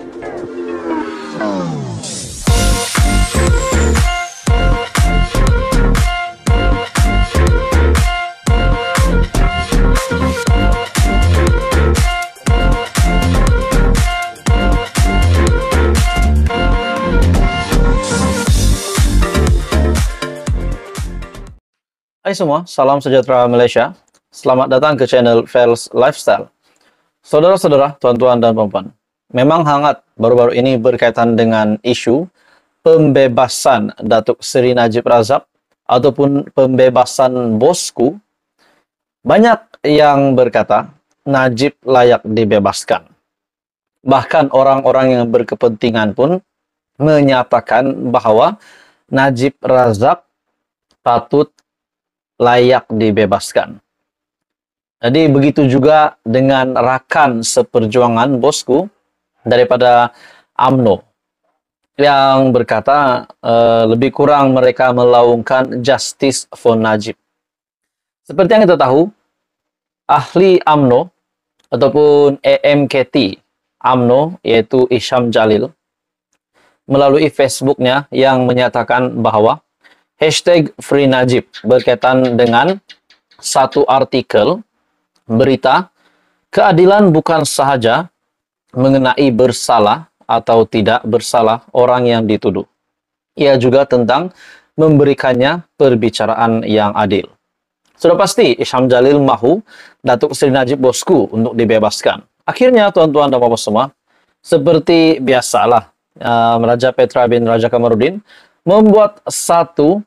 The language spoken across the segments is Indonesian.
Hai semua, salam sejahtera Malaysia. Selamat datang ke channel Fels Lifestyle. Saudara-saudara, tuan-tuan dan puan-puan memang hangat baru-baru ini berkaitan dengan isu pembebasan Datuk Seri Najib Razak ataupun pembebasan bosku. Banyak yang berkata Najib layak dibebaskan. Bahkan orang-orang yang berkepentingan pun menyatakan bahwa Najib Razak patut layak dibebaskan. Jadi begitu juga dengan rakan seperjuangan bosku, daripada AMNO yang berkata uh, lebih kurang mereka melaungkan justice for Najib. Seperti yang kita tahu, ahli AMNO ataupun EMKT AMNO yaitu Isham Jalil melalui Facebooknya yang menyatakan bahwa hashtag Free Najib berkaitan dengan satu artikel berita keadilan bukan sahaja mengenai bersalah atau tidak bersalah orang yang dituduh. Ia juga tentang memberikannya perbicaraan yang adil. Sudah pasti Isham Jalil mahu Datuk Seri Najib Bosku untuk dibebaskan. Akhirnya tuan-tuan dan bapak semua, seperti biasalah eh, Raja Petra bin Raja Kamarudin membuat satu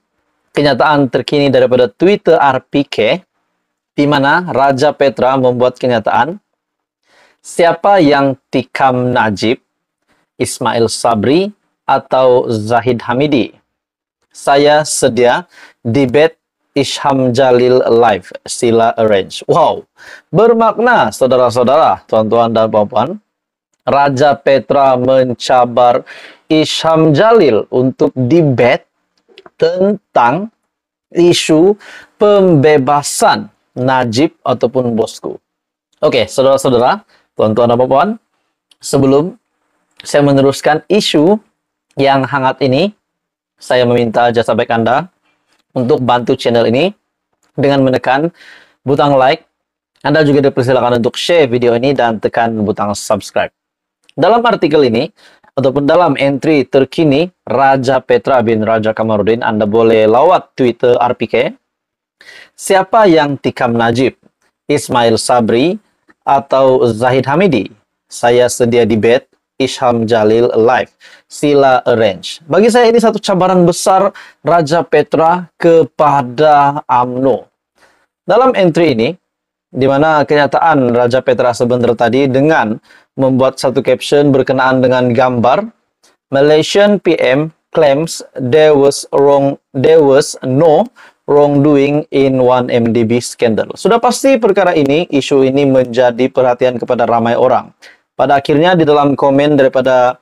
kenyataan terkini daripada Twitter RPK di mana Raja Petra membuat kenyataan Siapa yang tikam Najib? Ismail Sabri atau Zahid Hamidi? Saya sedia debate Isham Jalil live. Sila arrange. Wow, bermakna saudara-saudara, tuan-tuan dan puan-puan. Raja Petra mencabar Isham Jalil untuk debate tentang isu pembebasan Najib ataupun Bosku. Oke, okay, saudara-saudara, Tuan-tuan dan puan, sebelum saya meneruskan isu yang hangat ini, saya meminta jasa baik Anda untuk bantu channel ini dengan menekan butang like. Anda juga dipersilakan untuk share video ini dan tekan butang subscribe. Dalam artikel ini, ataupun dalam entry terkini Raja Petra bin Raja Kamarudin, Anda boleh lawat Twitter RPK. Siapa yang tikam Najib? Ismail Sabri, atau Zahid Hamidi. Saya sedia di debate Isham Jalil live. Sila arrange. Bagi saya ini satu cabaran besar Raja Petra kepada AMNO. Dalam entry ini, di mana kenyataan Raja Petra sebentar tadi dengan membuat satu caption berkenaan dengan gambar Malaysian PM claims there was wrong there was no wrongdoing in 1MDB scandal. Sudah pasti perkara ini, isu ini menjadi perhatian kepada ramai orang. Pada akhirnya di dalam komen daripada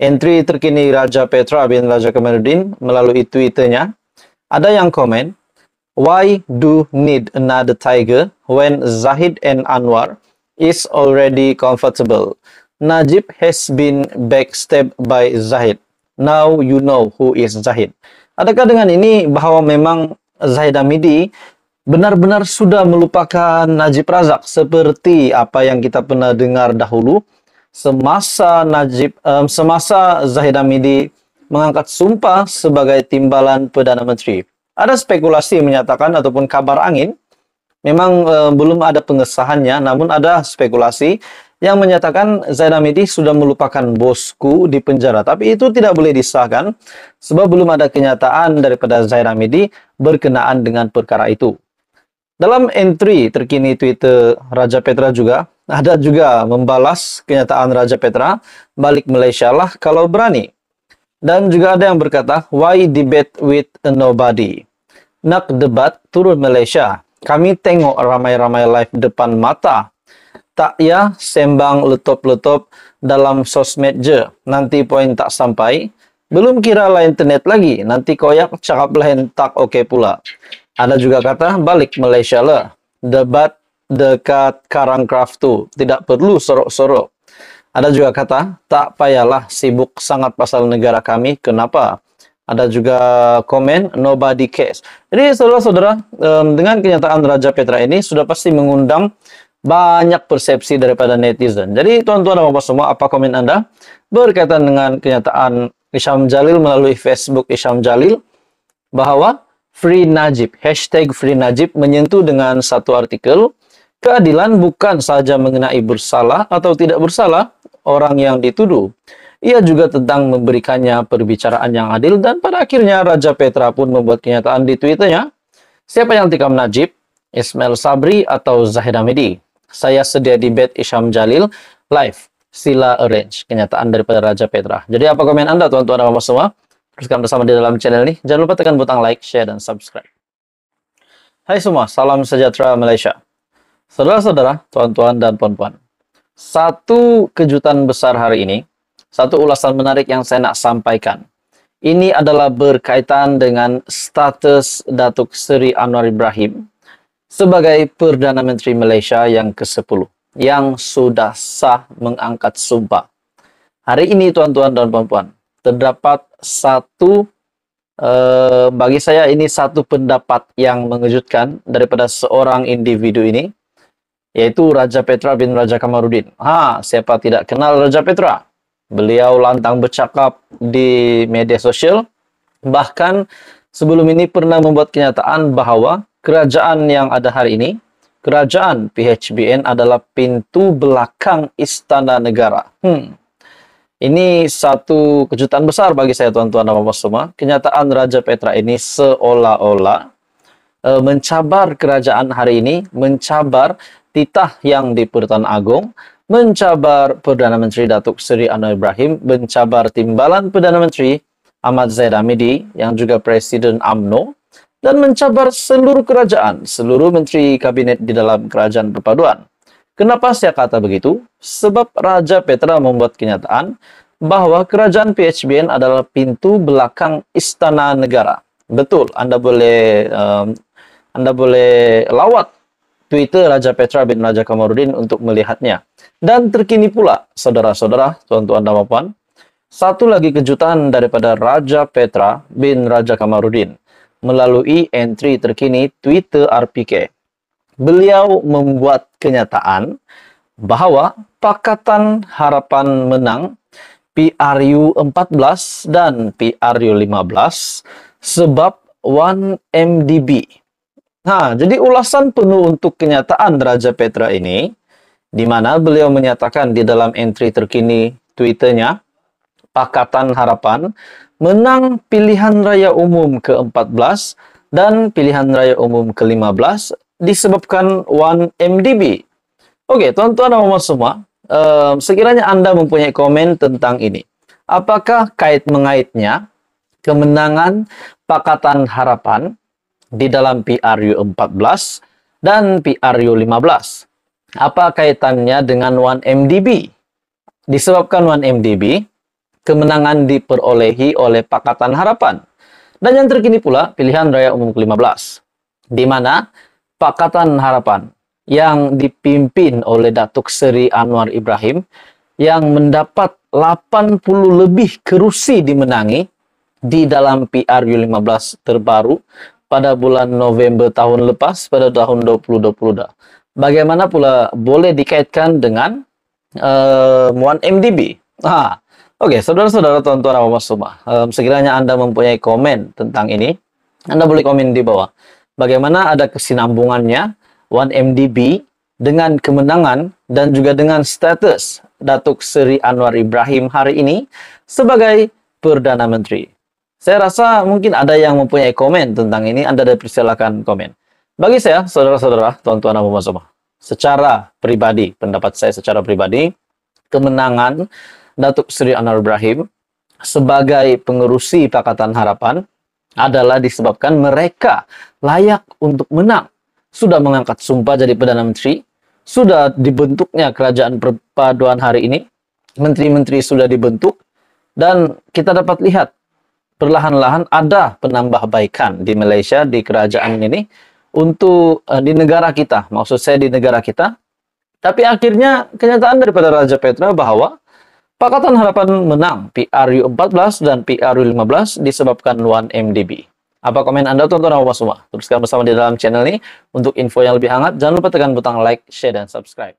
entry terkini Raja Petra bin Raja Kamaruddin melalui Twitternya, ada yang komen, Why do need another tiger when Zahid and Anwar is already comfortable? Najib has been backstabbed by Zahid. Now you know who is Zahid. Adakah dengan ini bahwa memang Zahid Amidi benar-benar sudah melupakan Najib Razak seperti apa yang kita pernah dengar dahulu semasa Najib um, semasa Zahid Amidi mengangkat sumpah sebagai timbalan perdana menteri. Ada spekulasi menyatakan ataupun kabar angin memang um, belum ada pengesahannya namun ada spekulasi yang menyatakan Zaid sudah melupakan bosku di penjara. Tapi itu tidak boleh disahkan sebab belum ada kenyataan daripada Zaid berkenaan dengan perkara itu. Dalam entry terkini Twitter Raja Petra juga, ada juga membalas kenyataan Raja Petra, balik Malaysia lah kalau berani. Dan juga ada yang berkata, why debate with nobody? Nak debat turun Malaysia. Kami tengok ramai-ramai live depan mata tak ya sembang letup-letup dalam sosmed je. Nanti poin tak sampai. Belum kira lah internet lagi. Nanti koyak cakap lain tak oke okay pula. Ada juga kata balik Malaysia lah. Debat dekat Karang tu. Tidak perlu sorok-sorok. Ada juga kata, tak payahlah sibuk sangat pasal negara kami, kenapa? Ada juga komen, nobody cares. Jadi saudara-saudara, dengan kenyataan Raja Petra ini, sudah pasti mengundang banyak persepsi daripada netizen. Jadi tuan-tuan dan bapak semua, apa komen Anda berkaitan dengan kenyataan Isham Jalil melalui Facebook Isham Jalil bahwa Free Najib, hashtag Free Najib menyentuh dengan satu artikel, keadilan bukan saja mengenai bersalah atau tidak bersalah orang yang dituduh. Ia juga tentang memberikannya perbicaraan yang adil dan pada akhirnya Raja Petra pun membuat kenyataan di Twitternya, siapa yang tikam Najib, Ismail Sabri atau Zahid Hamidi? saya sedia di bed Isham Jalil live sila arrange kenyataan daripada Raja Petra. Jadi apa komen Anda tuan-tuan dan semua? Teruskan bersama di dalam channel ini. Jangan lupa tekan butang like, share, dan subscribe. Hai semua, salam sejahtera Malaysia. Saudara-saudara, tuan-tuan dan puan-puan. Satu kejutan besar hari ini, satu ulasan menarik yang saya nak sampaikan. Ini adalah berkaitan dengan status Datuk Seri Anwar Ibrahim sebagai Perdana Menteri Malaysia yang ke-10 yang sudah sah mengangkat sumpah. Hari ini tuan-tuan dan puan-puan, terdapat satu eh, bagi saya ini satu pendapat yang mengejutkan daripada seorang individu ini yaitu Raja Petra bin Raja Kamarudin. Ha, siapa tidak kenal Raja Petra? Beliau lantang bercakap di media sosial bahkan sebelum ini pernah membuat kenyataan bahwa kerajaan yang ada hari ini, kerajaan PHBN adalah pintu belakang istana negara. Hmm. Ini satu kejutan besar bagi saya tuan-tuan dan bapak semua. Kenyataan Raja Petra ini seolah-olah e, mencabar kerajaan hari ini, mencabar titah yang di Pertuan Agung, mencabar Perdana Menteri Datuk Seri Anwar Ibrahim, mencabar timbalan Perdana Menteri Ahmad Zaid Hamidi yang juga Presiden AMNO, dan mencabar seluruh kerajaan, seluruh menteri kabinet di dalam kerajaan perpaduan. Kenapa saya kata begitu? Sebab Raja Petra membuat kenyataan bahwa kerajaan PHBN adalah pintu belakang istana negara. Betul, Anda boleh um, Anda boleh lawat Twitter Raja Petra bin Raja Kamarudin untuk melihatnya. Dan terkini pula, saudara-saudara, tuan-tuan dan puan, satu lagi kejutan daripada Raja Petra bin Raja Kamarudin melalui entry terkini Twitter RPK. Beliau membuat kenyataan bahwa Pakatan Harapan Menang PRU 14 dan PRU 15 sebab 1MDB. Nah, jadi ulasan penuh untuk kenyataan Raja Petra ini, di mana beliau menyatakan di dalam entry terkini Twitternya, Pakatan Harapan menang pilihan raya umum ke-14 dan pilihan raya umum ke-15 disebabkan 1MDB. Oke, okay, tuan-tuan dan puan semua, um, sekiranya Anda mempunyai komen tentang ini, apakah kait mengaitnya kemenangan Pakatan Harapan di dalam PRU 14 dan PRU 15? Apa kaitannya dengan 1MDB? Disebabkan 1MDB, kemenangan diperolehi oleh Pakatan Harapan. Dan yang terkini pula pilihan raya umum ke-15, di mana Pakatan Harapan yang dipimpin oleh Datuk Seri Anwar Ibrahim yang mendapat 80 lebih kerusi dimenangi di dalam PRU15 terbaru pada bulan November tahun lepas pada tahun 2020 dah. Bagaimana pula boleh dikaitkan dengan uh, Muan MDB? Ha, Oke, saudara-saudara tuan-tuan Awam Sumah, um, sekiranya Anda mempunyai komen tentang ini, Anda boleh komen di bawah. Bagaimana ada kesinambungannya 1MDB dengan kemenangan dan juga dengan status Datuk Seri Anwar Ibrahim hari ini sebagai Perdana Menteri. Saya rasa mungkin ada yang mempunyai komen tentang ini, Anda dipersilakan komen. Bagi saya, saudara-saudara, tuan-tuan Awam semua, secara pribadi, pendapat saya secara pribadi, kemenangan Datuk Sri Anwar Ibrahim sebagai pengerusi Pakatan Harapan adalah disebabkan mereka layak untuk menang. Sudah mengangkat sumpah jadi Perdana Menteri, sudah dibentuknya kerajaan perpaduan hari ini, menteri-menteri sudah dibentuk, dan kita dapat lihat perlahan-lahan ada penambahbaikan di Malaysia, di kerajaan ini, untuk uh, di negara kita, maksud saya di negara kita. Tapi akhirnya kenyataan daripada Raja Petra bahwa Pakatan Harapan menang PRU14 dan PRU15 disebabkan 1MDB. Apa komen Anda tonton apa semua? Teruskan bersama di dalam channel ini. Untuk info yang lebih hangat, jangan lupa tekan butang like, share, dan subscribe.